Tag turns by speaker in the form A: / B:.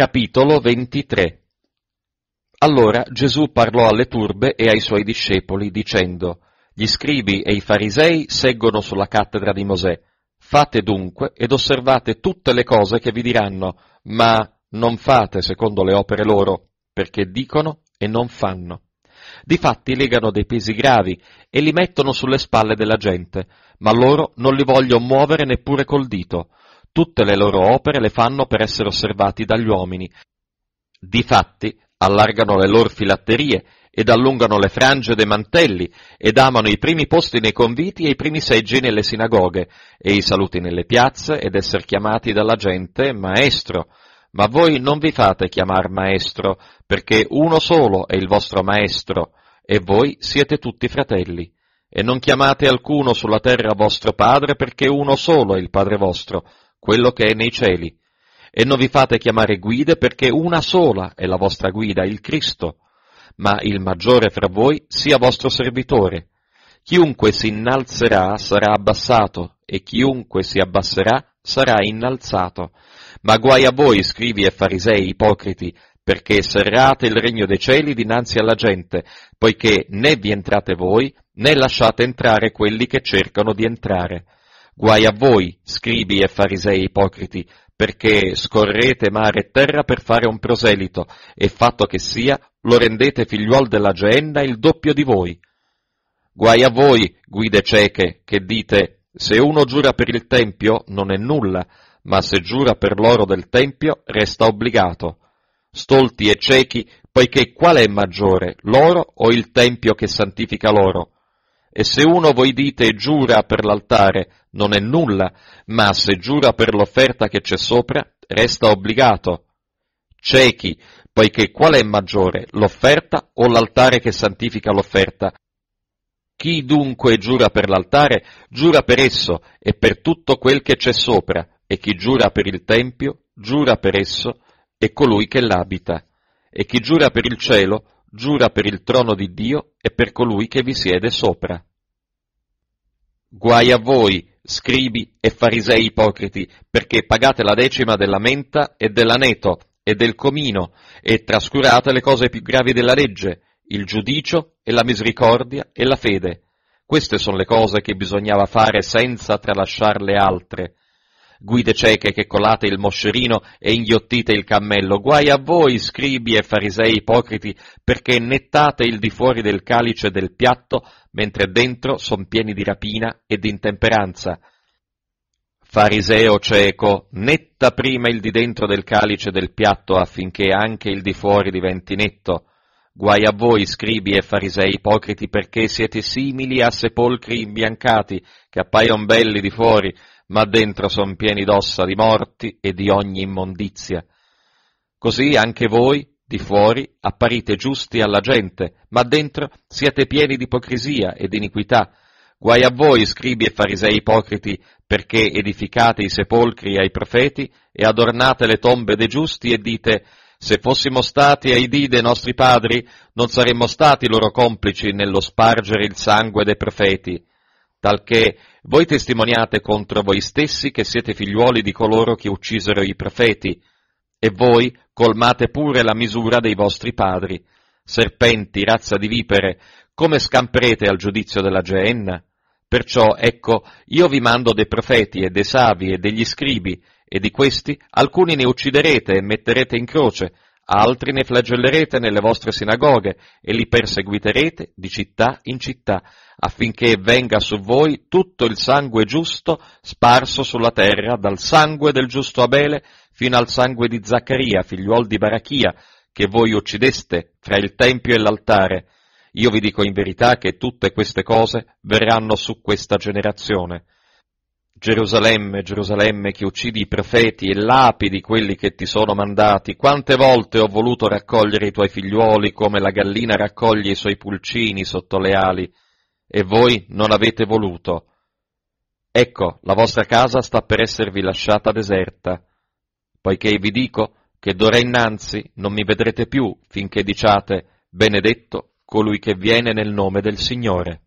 A: Capitolo 23 Allora Gesù parlò alle turbe e ai suoi discepoli, dicendo, Gli scribi e i farisei seggono sulla cattedra di Mosè. Fate dunque ed osservate tutte le cose che vi diranno, ma non fate secondo le opere loro, perché dicono e non fanno. Difatti legano dei pesi gravi e li mettono sulle spalle della gente, ma loro non li vogliono muovere neppure col dito, tutte le loro opere le fanno per essere osservati dagli uomini. Difatti, allargano le loro filatterie ed allungano le frange dei mantelli ed amano i primi posti nei conviti e i primi seggi nelle sinagoghe e i saluti nelle piazze ed essere chiamati dalla gente maestro. Ma voi non vi fate chiamar maestro, perché uno solo è il vostro maestro, e voi siete tutti fratelli. E non chiamate alcuno sulla terra vostro padre, perché uno solo è il padre vostro, quello che è nei cieli. E non vi fate chiamare guide perché una sola è la vostra guida, il Cristo. Ma il maggiore fra voi sia vostro servitore. Chiunque si innalzerà sarà abbassato, e chiunque si abbasserà sarà innalzato. Ma guai a voi, scrivi e farisei ipocriti, perché serrate il regno dei cieli dinanzi alla gente, poiché né vi entrate voi, né lasciate entrare quelli che cercano di entrare. Guai a voi, scribi e farisei ipocriti, perché scorrete mare e terra per fare un proselito, e fatto che sia, lo rendete figliuol della geenna il doppio di voi. Guai a voi, guide cieche, che dite, se uno giura per il Tempio non è nulla, ma se giura per l'oro del Tempio resta obbligato. Stolti e ciechi, poiché qual è maggiore, l'oro o il Tempio che santifica l'oro? E se uno voi dite giura per l'altare, non è nulla, ma se giura per l'offerta che c'è sopra, resta obbligato. Ciechi, poiché qual è maggiore, l'offerta o l'altare che santifica l'offerta? Chi dunque giura per l'altare, giura per esso e per tutto quel che c'è sopra, e chi giura per il Tempio, giura per esso e colui che l'abita. E chi giura per il cielo, giura per il trono di Dio e per colui che vi siede sopra. Guai a voi, scribi e farisei ipocriti, perché pagate la decima della menta e dell'aneto e del comino, e trascurate le cose più gravi della legge, il giudicio e la misericordia e la fede. Queste sono le cose che bisognava fare senza tralasciar le altre, guide cieche che colate il moscerino e inghiottite il cammello, guai a voi, scribi e farisei ipocriti, perché nettate il di fuori del calice del piatto, mentre dentro son pieni di rapina e di intemperanza. Fariseo cieco, netta prima il di dentro del calice del piatto affinché anche il di fuori diventi netto. Guai a voi, scribi e farisei ipocriti, perché siete simili a sepolcri imbiancati, che appaiono belli di fuori, ma dentro son pieni d'ossa di morti e di ogni immondizia. Così anche voi, di fuori, apparite giusti alla gente, ma dentro siete pieni di ipocrisia ed iniquità. Guai a voi, scribi e farisei ipocriti, perché edificate i sepolcri ai profeti e adornate le tombe dei giusti e dite, se fossimo stati ai dì dei nostri padri, non saremmo stati loro complici nello spargere il sangue dei profeti talché voi testimoniate contro voi stessi che siete figliuoli di coloro che uccisero i profeti, e voi colmate pure la misura dei vostri padri, serpenti, razza di vipere, come scamperete al giudizio della Geenna? Perciò, ecco, io vi mando dei profeti e dei savi e degli scribi, e di questi alcuni ne ucciderete e metterete in croce, altri ne flagellerete nelle vostre sinagoghe e li perseguiterete di città in città, affinché venga su voi tutto il sangue giusto sparso sulla terra, dal sangue del giusto Abele fino al sangue di Zaccaria, figliuol di Barachia, che voi uccideste fra il Tempio e l'altare. Io vi dico in verità che tutte queste cose verranno su questa generazione. Gerusalemme, Gerusalemme che uccidi i profeti e lapidi quelli che ti sono mandati, quante volte ho voluto raccogliere i tuoi figliuoli come la gallina raccoglie i suoi pulcini sotto le ali, e voi non avete voluto. Ecco, la vostra casa sta per esservi lasciata deserta, poiché vi dico che d'ora innanzi non mi vedrete più finché diciate benedetto colui che viene nel nome del Signore.